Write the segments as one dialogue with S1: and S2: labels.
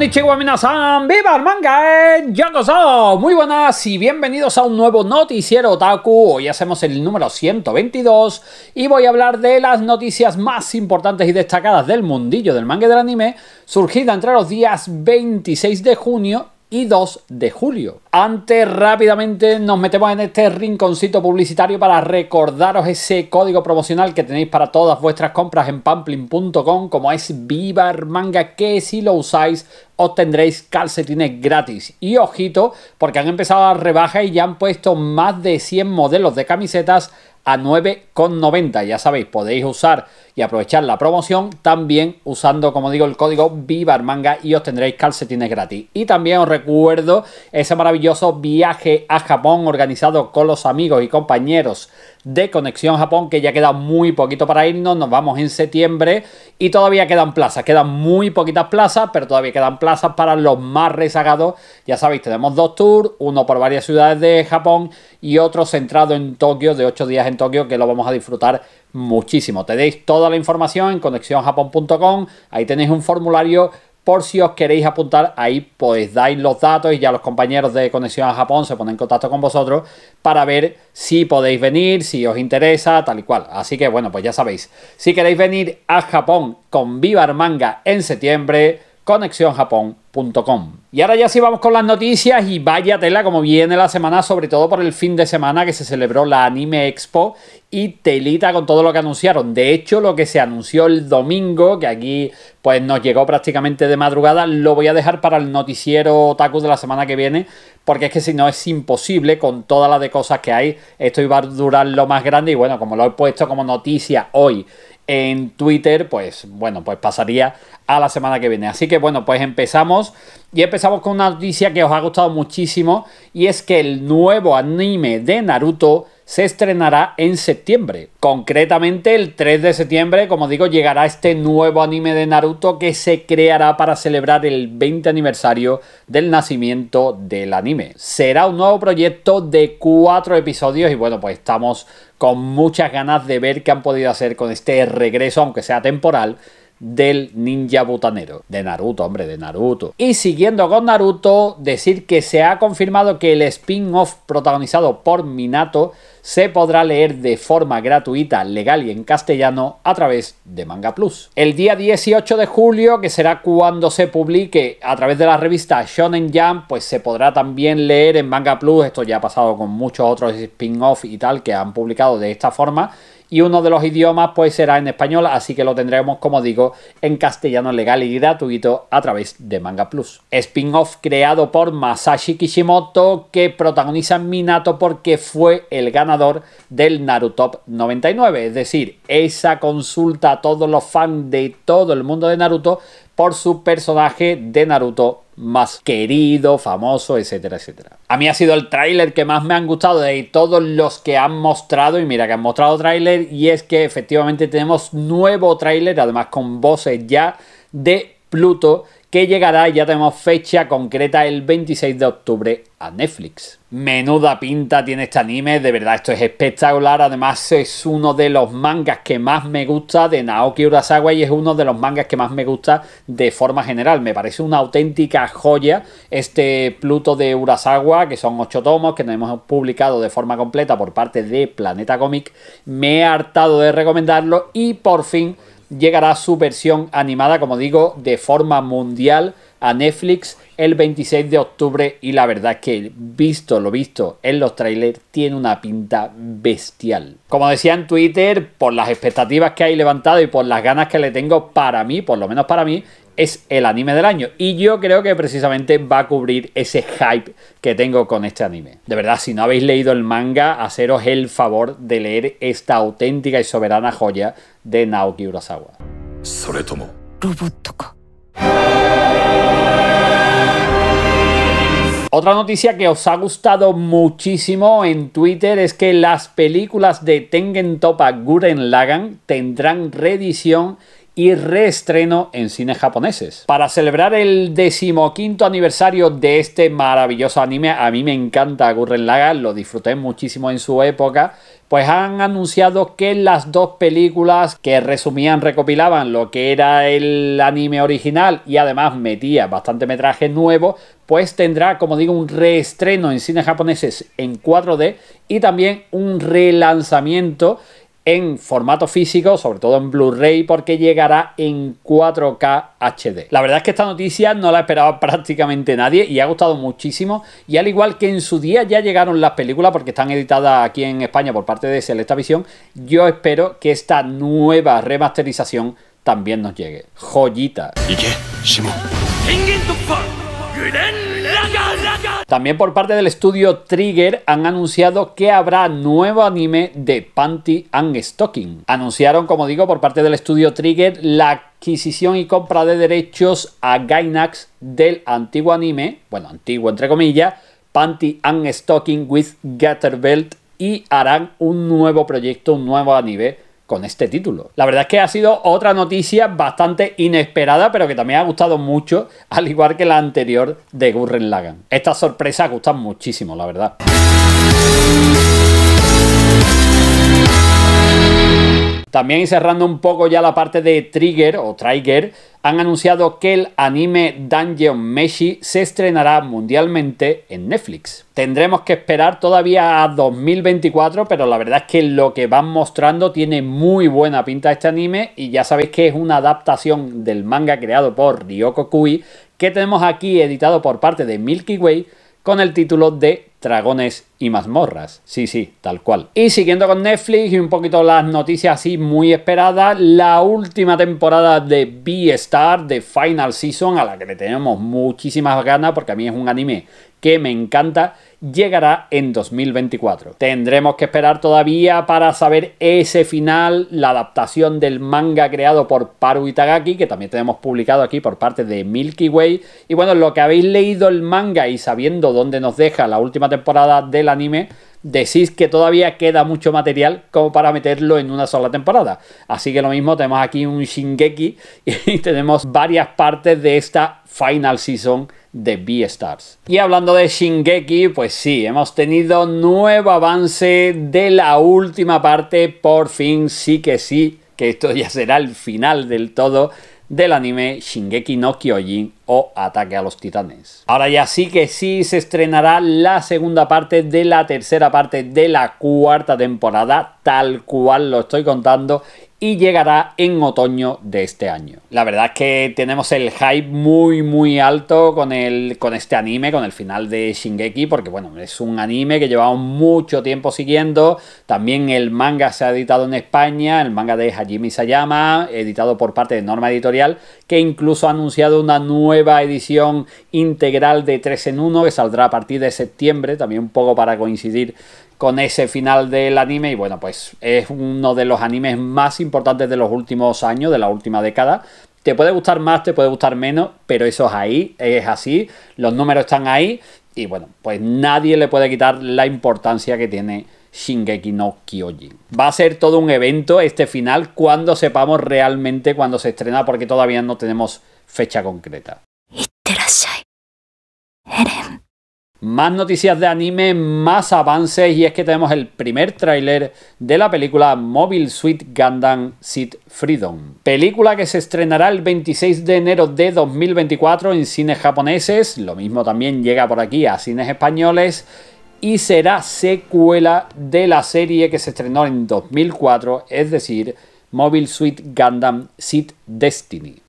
S1: ¡Viva el manga! Eh, Muy buenas y bienvenidos a un nuevo noticiero Otaku. Hoy hacemos el número 122 y voy a hablar de las noticias más importantes y destacadas del mundillo del manga y del anime, surgida entre los días 26 de junio y 2 de julio. Antes rápidamente nos metemos en este rinconcito publicitario para recordaros ese código promocional que tenéis para todas vuestras compras en pamplin.com como es Vivar Manga que si lo usáis obtendréis calcetines gratis. Y ojito, porque han empezado a rebajar y ya han puesto más de 100 modelos de camisetas a 9,90. Ya sabéis, podéis usar y aprovechar la promoción también usando, como digo, el código VIVARMANGA y tendréis calcetines gratis. Y también os recuerdo ese maravilloso viaje a Japón organizado con los amigos y compañeros de Conexión Japón, que ya queda muy poquito para irnos, nos vamos en septiembre y todavía quedan plazas, quedan muy poquitas plazas, pero todavía quedan plazas para los más rezagados. Ya sabéis, tenemos dos tours, uno por varias ciudades de Japón y otro centrado en Tokio, de 8 días en Tokio, que lo vamos a disfrutar muchísimo. Tenéis toda la información en conexiónjapón.com. Ahí tenéis un formulario por si os queréis apuntar, ahí pues dais los datos y ya los compañeros de Conexión a Japón se ponen en contacto con vosotros para ver si podéis venir, si os interesa, tal y cual. Así que bueno, pues ya sabéis, si queréis venir a Japón con Viva Manga en septiembre, conexiónjapón.com. Y ahora ya sí vamos con las noticias y vaya tela como viene la semana, sobre todo por el fin de semana que se celebró la Anime Expo y telita con todo lo que anunciaron. De hecho, lo que se anunció el domingo, que aquí pues nos llegó prácticamente de madrugada, lo voy a dejar para el noticiero Otaku de la semana que viene, porque es que si no es imposible con toda la de cosas que hay, esto iba a durar lo más grande y bueno, como lo he puesto como noticia hoy en Twitter, pues bueno, pues pasaría a la semana que viene. Así que bueno, pues empezamos y empezamos con una noticia que os ha gustado muchísimo y es que el nuevo anime de Naruto se estrenará en septiembre. Concretamente el 3 de septiembre, como digo, llegará este nuevo anime de Naruto que se creará para celebrar el 20 aniversario del nacimiento del anime. Será un nuevo proyecto de cuatro episodios y bueno, pues estamos con muchas ganas de ver qué han podido hacer con este regreso, aunque sea temporal, del ninja butanero. De Naruto, hombre, de Naruto. Y siguiendo con Naruto, decir que se ha confirmado que el spin-off protagonizado por Minato se podrá leer de forma gratuita, legal y en castellano a través de Manga Plus. El día 18 de julio, que será cuando se publique a través de la revista Shonen Jump, pues se podrá también leer en Manga Plus. Esto ya ha pasado con muchos otros spin-off y tal que han publicado de esta forma y uno de los idiomas pues será en español, así que lo tendremos como digo en castellano legal y gratuito a través de Manga Plus. Spin-off creado por Masashi Kishimoto que protagoniza Minato porque fue el ganador del Naruto 99, es decir, esa consulta a todos los fans de todo el mundo de Naruto por su personaje de Naruto más querido, famoso, etcétera, etcétera. A mí ha sido el tráiler que más me han gustado de todos los que han mostrado, y mira que han mostrado tráiler, y es que efectivamente tenemos nuevo tráiler, además con voces ya de Pluto, que llegará, ya tenemos fecha concreta, el 26 de octubre a Netflix. Menuda pinta tiene este anime, de verdad esto es espectacular, además es uno de los mangas que más me gusta de Naoki Urasawa y es uno de los mangas que más me gusta de forma general, me parece una auténtica joya este Pluto de Urasawa, que son ocho tomos que hemos publicado de forma completa por parte de Planeta Comic, me he hartado de recomendarlo y por fin llegará su versión animada, como digo, de forma mundial a Netflix el 26 de octubre y la verdad es que visto lo visto en los trailers tiene una pinta bestial. Como decía en Twitter, por las expectativas que hay levantado y por las ganas que le tengo para mí, por lo menos para mí, es el anime del año. Y yo creo que precisamente va a cubrir ese hype que tengo con este anime. De verdad, si no habéis leído el manga, haceros el favor de leer esta auténtica y soberana joya de Naoki Urasawa. Otra noticia que os ha gustado muchísimo en Twitter es que las películas de Tengen Topa Guren Lagan tendrán reedición y reestreno en cines japoneses. Para celebrar el decimoquinto aniversario de este maravilloso anime, a mí me encanta Gurren Lagann, lo disfruté muchísimo en su época, pues han anunciado que las dos películas que resumían, recopilaban lo que era el anime original y además metía bastante metraje nuevo, pues tendrá, como digo, un reestreno en cines japoneses en 4D y también un relanzamiento en formato físico, sobre todo en Blu-ray, porque llegará en 4K HD. La verdad es que esta noticia no la esperaba prácticamente nadie y ha gustado muchísimo. Y al igual que en su día ya llegaron las películas porque están editadas aquí en España por parte de Selecta Visión, yo espero que esta nueva remasterización también nos llegue. Joyita. También por parte del estudio Trigger han anunciado que habrá nuevo anime de Panty and Stocking. Anunciaron, como digo, por parte del estudio Trigger la adquisición y compra de derechos a Gainax del antiguo anime, bueno, antiguo entre comillas, Panty and Stocking with Gutterbelt y harán un nuevo proyecto, un nuevo anime con este título. La verdad es que ha sido otra noticia bastante inesperada, pero que también ha gustado mucho, al igual que la anterior de Gurren Lagan. Estas sorpresas gustan muchísimo, la verdad. También y cerrando un poco ya la parte de Trigger o Trigger, han anunciado que el anime Dungeon Meshi se estrenará mundialmente en Netflix. Tendremos que esperar todavía a 2024, pero la verdad es que lo que van mostrando tiene muy buena pinta este anime y ya sabéis que es una adaptación del manga creado por Ryoko Kui que tenemos aquí editado por parte de Milky Way con el título de Dragones y mazmorras. Sí, sí, tal cual. Y siguiendo con Netflix y un poquito las noticias así muy esperadas, la última temporada de B-Star, de Final Season, a la que le tenemos muchísimas ganas porque a mí es un anime que me encanta llegará en 2024. Tendremos que esperar todavía para saber ese final, la adaptación del manga creado por Paru Itagaki, que también tenemos publicado aquí por parte de Milky Way. Y bueno, lo que habéis leído el manga y sabiendo dónde nos deja la última temporada del anime, decís que todavía queda mucho material como para meterlo en una sola temporada. Así que lo mismo, tenemos aquí un Shingeki y tenemos varias partes de esta final season de B-Stars. Y hablando de Shingeki, pues sí, hemos tenido nuevo avance de la última parte, por fin, sí que sí, que esto ya será el final del todo del anime Shingeki no Kyojin o Ataque a los Titanes. Ahora ya sí que sí se estrenará la segunda parte de la tercera parte de la cuarta temporada, tal cual lo estoy contando, y llegará en otoño de este año. La verdad es que tenemos el hype muy muy alto con, el, con este anime, con el final de Shingeki, porque bueno, es un anime que llevamos mucho tiempo siguiendo. También el manga se ha editado en España, el manga de Hajime Sayama, editado por parte de Norma Editorial, que incluso ha anunciado una nueva edición integral de 3 en 1 que saldrá a partir de septiembre, también un poco para coincidir con ese final del anime y bueno, pues es uno de los animes más importantes de los últimos años, de la última década. Te puede gustar más, te puede gustar menos, pero eso es ahí, es así, los números están ahí y bueno, pues nadie le puede quitar la importancia que tiene Shingeki no Kyojin. Va a ser todo un evento este final cuando sepamos realmente cuando se estrena porque todavía no tenemos fecha concreta. Más noticias de anime, más avances y es que tenemos el primer tráiler de la película Mobile Suit Gundam Seed Freedom. Película que se estrenará el 26 de enero de 2024 en cines japoneses, lo mismo también llega por aquí a cines españoles y será secuela de la serie que se estrenó en 2004, es decir, Mobile Suit Gundam Seed Destiny.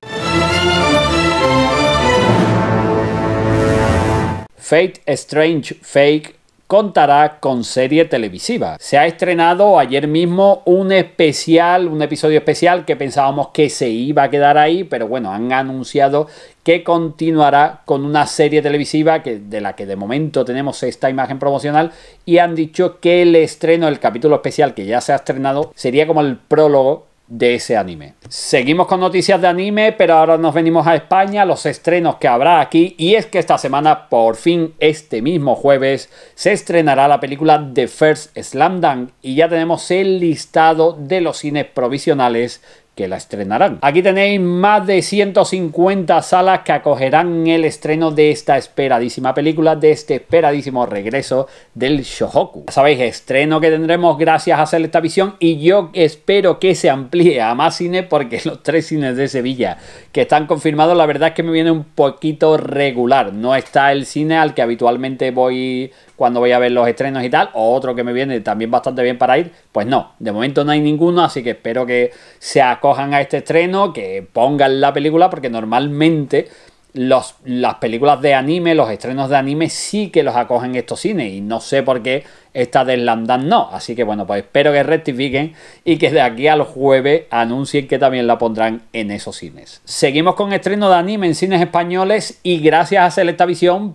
S1: Fate Strange Fake contará con serie televisiva. Se ha estrenado ayer mismo un especial, un episodio especial que pensábamos que se iba a quedar ahí, pero bueno, han anunciado que continuará con una serie televisiva que, de la que de momento tenemos esta imagen promocional y han dicho que el estreno, el capítulo especial que ya se ha estrenado, sería como el prólogo de ese anime. Seguimos con noticias de anime, pero ahora nos venimos a España, los estrenos que habrá aquí, y es que esta semana, por fin, este mismo jueves, se estrenará la película The First Slam Dunk, y ya tenemos el listado de los cines provisionales que la estrenarán. Aquí tenéis más de 150 salas que acogerán el estreno de esta esperadísima película, de este esperadísimo regreso del Shohoku. Ya sabéis, estreno que tendremos gracias a hacer esta Visión y yo espero que se amplíe a más cines porque los tres cines de Sevilla que están confirmados, la verdad es que me viene un poquito regular. No está el cine al que habitualmente voy cuando voy a ver los estrenos y tal, o otro que me viene también bastante bien para ir, pues no, de momento no hay ninguno, así que espero que se acojan a este estreno, que pongan la película, porque normalmente los, las películas de anime, los estrenos de anime sí que los acogen estos cines y no sé por qué esta de Landan no. Así que bueno, pues espero que rectifiquen y que de aquí al jueves anuncien que también la pondrán en esos cines. Seguimos con estreno de anime en cines españoles y gracias a Selecta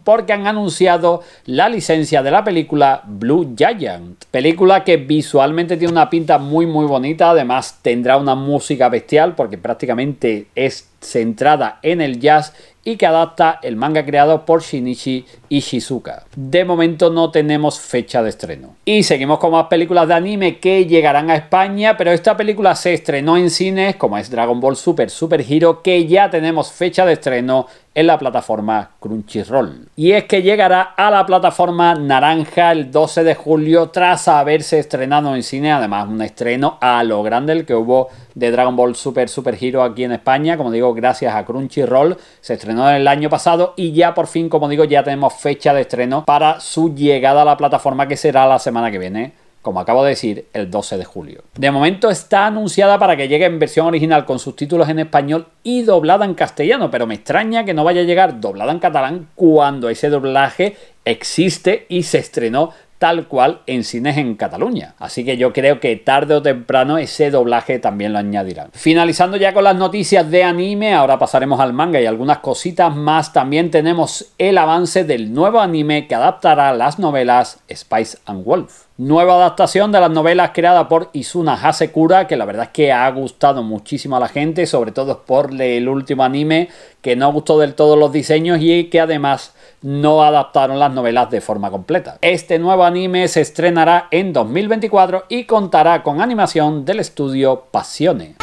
S1: porque han anunciado la licencia de la película Blue Giant. Película que visualmente tiene una pinta muy muy bonita, además tendrá una música bestial porque prácticamente es centrada en el jazz y que adapta el manga creado por Shinichi Ishizuka. De momento no tenemos fecha de estreno. Y seguimos con más películas de anime que llegarán a España, pero esta película se estrenó en cines, como es Dragon Ball Super Super Hero, que ya tenemos fecha de estreno en la plataforma Crunchyroll. Y es que llegará a la plataforma naranja el 12 de julio tras haberse estrenado en cine, además un estreno a lo grande el que hubo de Dragon Ball Super Super Hero aquí en España, como digo, gracias a Crunchyroll, se estrenó el año pasado y ya por fin, como digo, ya tenemos fecha de estreno para su llegada a la plataforma que será la semana que viene como acabo de decir, el 12 de julio. De momento está anunciada para que llegue en versión original con subtítulos en español y doblada en castellano, pero me extraña que no vaya a llegar doblada en catalán cuando ese doblaje existe y se estrenó tal cual en cines en Cataluña. Así que yo creo que tarde o temprano ese doblaje también lo añadirán. Finalizando ya con las noticias de anime, ahora pasaremos al manga y algunas cositas más. También tenemos el avance del nuevo anime que adaptará las novelas Spice and Wolf. Nueva adaptación de las novelas creada por Isuna Hasekura, que la verdad es que ha gustado muchísimo a la gente, sobre todo por el último anime, que no gustó del todo los diseños y que además no adaptaron las novelas de forma completa. Este nuevo anime se estrenará en 2024 y contará con animación del estudio Passione.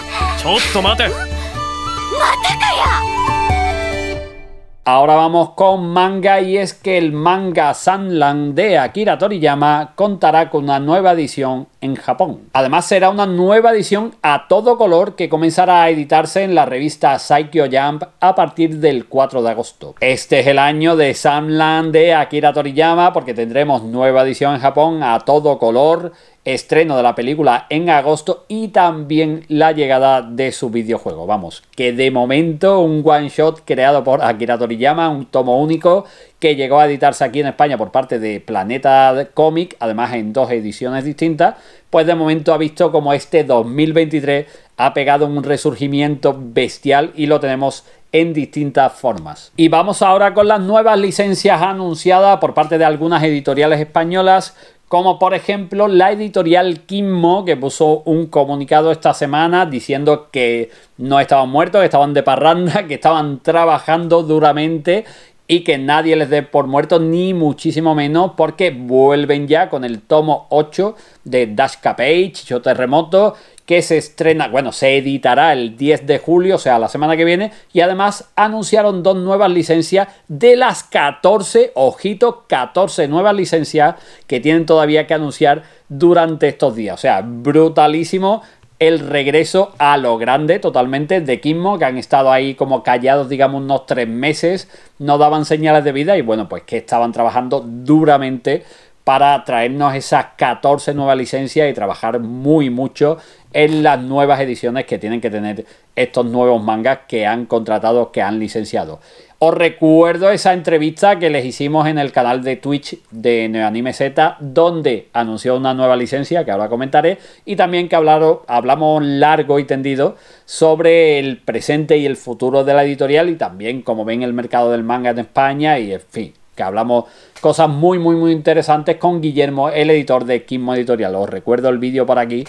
S1: Ahora vamos con manga y es que el manga Sunland de Akira Toriyama contará con una nueva edición en Japón. Además será una nueva edición a todo color que comenzará a editarse en la revista Psycho Jump a partir del 4 de agosto. Este es el año de Sanlan de Akira Toriyama porque tendremos nueva edición en Japón a todo color estreno de la película en agosto y también la llegada de su videojuego. Vamos, que de momento un one shot creado por Akira Toriyama, un tomo único que llegó a editarse aquí en España por parte de Planeta Comic, además en dos ediciones distintas, pues de momento ha visto como este 2023 ha pegado un resurgimiento bestial y lo tenemos en distintas formas. Y vamos ahora con las nuevas licencias anunciadas por parte de algunas editoriales españolas como por ejemplo la editorial Kimmo, que puso un comunicado esta semana diciendo que no estaban muertos, que estaban de parranda, que estaban trabajando duramente y que nadie les dé por muertos, ni muchísimo menos, porque vuelven ya con el tomo 8 de Dash Capage, Chicho Terremoto, que se estrena, bueno, se editará el 10 de julio, o sea, la semana que viene, y además anunciaron dos nuevas licencias de las 14, ojito, 14 nuevas licencias que tienen todavía que anunciar durante estos días, o sea, brutalísimo el regreso a lo grande totalmente de Kimmo, que han estado ahí como callados, digamos, unos tres meses, no daban señales de vida y bueno, pues que estaban trabajando duramente para traernos esas 14 nuevas licencias y trabajar muy mucho en las nuevas ediciones que tienen que tener estos nuevos mangas que han contratado, que han licenciado. Os recuerdo esa entrevista que les hicimos en el canal de Twitch de Neoanime Z, donde anunció una nueva licencia que ahora comentaré, y también que hablamos largo y tendido sobre el presente y el futuro de la editorial, y también como ven el mercado del manga en España, y en fin, que hablamos cosas muy, muy, muy interesantes con Guillermo, el editor de Kismo Editorial. Os recuerdo el vídeo por aquí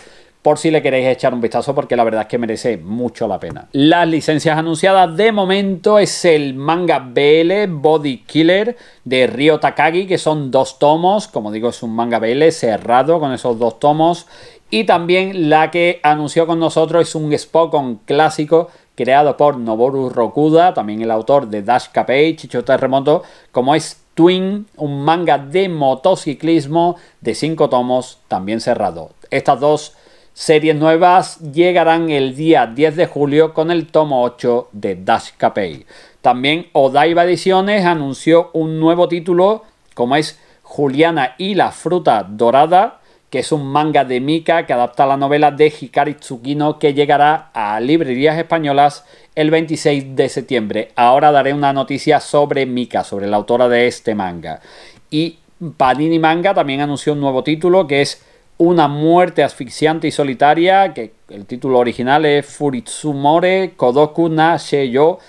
S1: por si le queréis echar un vistazo porque la verdad es que merece mucho la pena. Las licencias anunciadas de momento es el manga BL Body Killer de Ryo Takagi, que son dos tomos, como digo es un manga BL cerrado con esos dos tomos, y también la que anunció con nosotros es un Spokon clásico creado por Noboru Rokuda, también el autor de Dash Capage, Chicho Terremoto, como es Twin, un manga de motociclismo de cinco tomos, también cerrado. Estas dos Series nuevas llegarán el día 10 de julio con el tomo 8 de Dash También Odaiba Ediciones anunció un nuevo título como es Juliana y la fruta dorada, que es un manga de Mika que adapta la novela de Hikari Tsukino que llegará a librerías españolas el 26 de septiembre. Ahora daré una noticia sobre Mika, sobre la autora de este manga. Y Panini Manga también anunció un nuevo título que es una muerte asfixiante y solitaria, que el título original es Furitsumore Kodoku na Sheyo,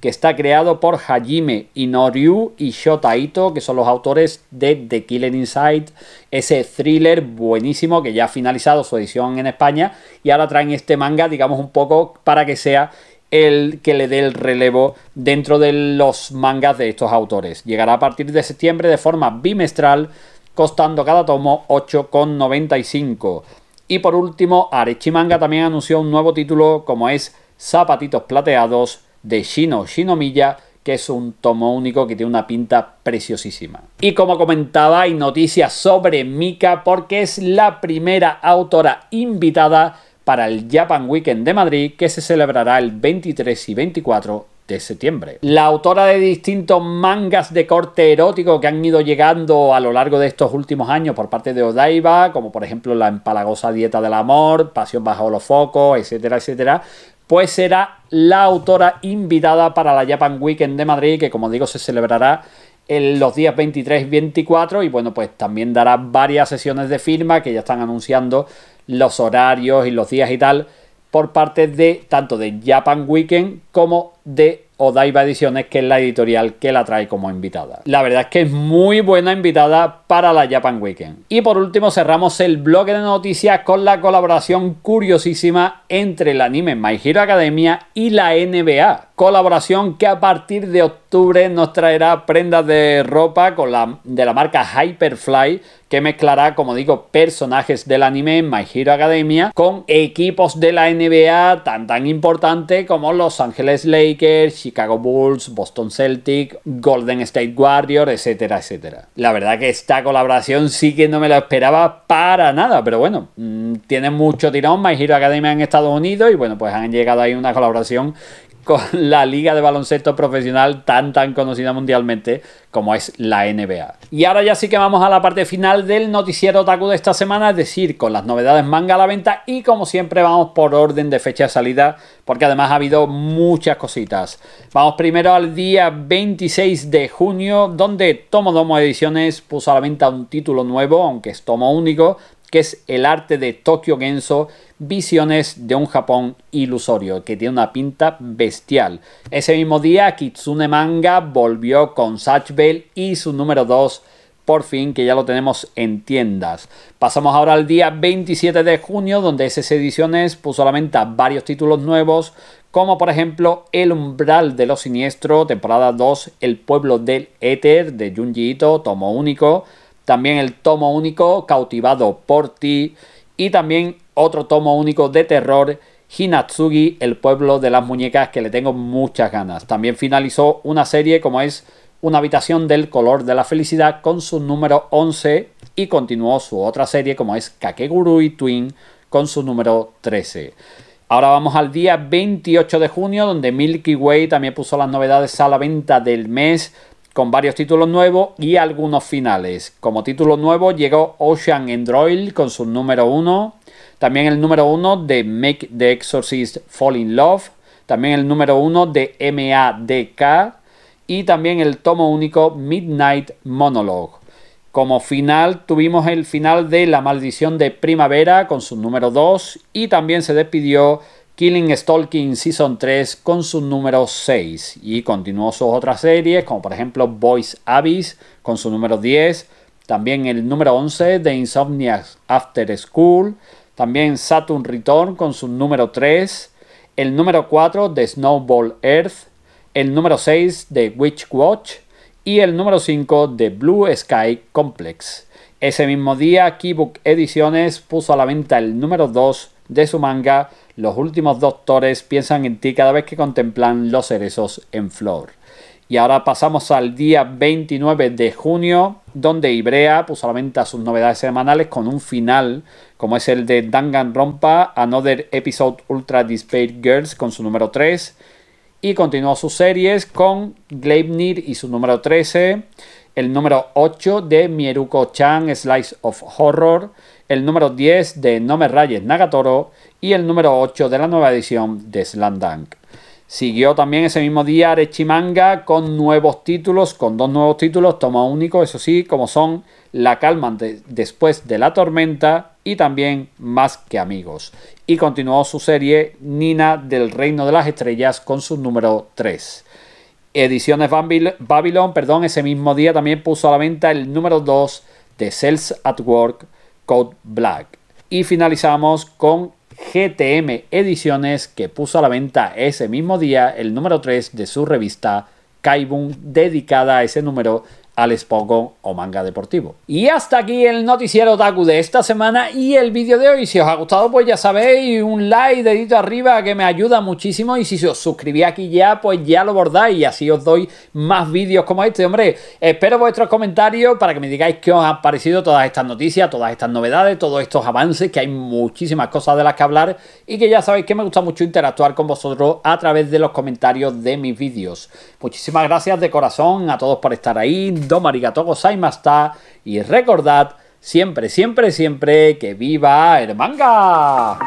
S1: que está creado por Hajime Inoryu y Shota Ito, que son los autores de The Killing Inside, ese thriller buenísimo que ya ha finalizado su edición en España y ahora traen este manga, digamos, un poco para que sea el que le dé el relevo dentro de los mangas de estos autores. Llegará a partir de septiembre de forma bimestral costando cada tomo 8,95. Y por último, Arechimanga también anunció un nuevo título como es Zapatitos Plateados de Shino Shinomiya, que es un tomo único que tiene una pinta preciosísima. Y como comentaba, hay noticias sobre Mika porque es la primera autora invitada para el Japan Weekend de Madrid que se celebrará el 23 y 24 de septiembre. La autora de distintos mangas de corte erótico que han ido llegando a lo largo de estos últimos años por parte de Odaiba, como por ejemplo La empalagosa dieta del amor, Pasión bajo los focos, etcétera, etcétera, pues será la autora invitada para la Japan Weekend de Madrid, que como digo se celebrará en los días 23 y 24 y bueno, pues también dará varias sesiones de firma que ya están anunciando los horarios y los días y tal por parte de tanto de Japan Weekend como de Odaiba Ediciones, que es la editorial que la trae como invitada. La verdad es que es muy buena invitada para la Japan Weekend. Y por último cerramos el bloque de noticias con la colaboración curiosísima entre el anime My Hero Academia y la NBA colaboración que a partir de octubre nos traerá prendas de ropa con la, de la marca Hyperfly que mezclará, como digo, personajes del anime My Hero Academia con equipos de la NBA tan tan importante como Los Angeles Lakers, Chicago Bulls, Boston Celtic, Golden State Warriors, etcétera, etcétera. La verdad que esta colaboración sí que no me la esperaba para nada, pero bueno, mm, tiene mucho tirón My Hero Academia en Estados Unidos y bueno, pues han llegado ahí una colaboración con la liga de baloncesto profesional tan tan conocida mundialmente como es la NBA. Y ahora ya sí que vamos a la parte final del noticiero TACU de esta semana, es decir, con las novedades manga a la venta y como siempre vamos por orden de fecha de salida porque además ha habido muchas cositas. Vamos primero al día 26 de junio donde Tomo domo Ediciones puso a la venta un título nuevo, aunque es tomo único, que es el arte de Tokyo Genso, Visiones de un Japón ilusorio, que tiene una pinta bestial. Ese mismo día, Kitsune Manga volvió con Satch Bell y su número 2 por fin que ya lo tenemos en tiendas. Pasamos ahora al día 27 de junio donde esas Ediciones puso a la venta varios títulos nuevos como por ejemplo El umbral de lo siniestro, temporada 2, El pueblo del éter de Junji Ito, tomo único, también el tomo único Cautivado por ti. Y también otro tomo único de terror, Hinatsugi, el pueblo de las muñecas, que le tengo muchas ganas. También finalizó una serie como es Una habitación del color de la felicidad con su número 11 y continuó su otra serie como es Kakegurui Twin con su número 13. Ahora vamos al día 28 de junio donde Milky Way también puso las novedades a la venta del mes con varios títulos nuevos y algunos finales. Como título nuevo llegó Ocean Android con su número 1, también el número 1 de Make the Exorcist Fall in Love, también el número 1 de MADK y también el tomo único Midnight Monologue. Como final tuvimos el final de La Maldición de Primavera con su número 2 y también se despidió Killing Stalking Season 3 con su número 6 y continuó sus otras series como por ejemplo Voice Abyss con su número 10, también el número 11 de Insomniac After School, también Saturn Return con su número 3, el número 4 de Snowball Earth, el número 6 de Witch Watch y el número 5 de Blue Sky Complex. Ese mismo día, Keybook Ediciones puso a la venta el número 2 de su manga los últimos doctores piensan en ti cada vez que contemplan los cerezos en flor. Y ahora pasamos al día 29 de junio, donde Ibrea puso a la venta sus novedades semanales con un final, como es el de rompa Another Episode Ultra Despair Girls con su número 3, y continuó sus series con Gleipnir y su número 13, el número 8 de Mieruko-chan Slice of Horror, el número 10 de No me rayes Nagatoro y el número 8 de la nueva edición de Slam Dunk. Siguió también ese mismo día Arechimanga con nuevos títulos, con dos nuevos títulos, toma único, eso sí, como son La calma después de la tormenta y también Más que amigos. Y continuó su serie Nina del Reino de las Estrellas con su número 3. Ediciones Babylon, perdón, ese mismo día también puso a la venta el número 2 de Cells at Work Black. Y finalizamos con GTM Ediciones que puso a la venta ese mismo día el número 3 de su revista Kaibun dedicada a ese número al Spokon o manga deportivo. Y hasta aquí el noticiero Taku de esta semana y el vídeo de hoy. Si os ha gustado, pues ya sabéis, un like, dedito arriba, que me ayuda muchísimo. Y si os suscribís aquí ya, pues ya lo bordáis y así os doy más vídeos como este. Hombre, espero vuestros comentarios para que me digáis qué os han parecido todas estas noticias, todas estas novedades, todos estos avances, que hay muchísimas cosas de las que hablar y que ya sabéis que me gusta mucho interactuar con vosotros a través de los comentarios de mis vídeos. Muchísimas gracias de corazón a todos por estar ahí marigatogo saimasta está y recordad siempre, siempre, siempre que viva el manga.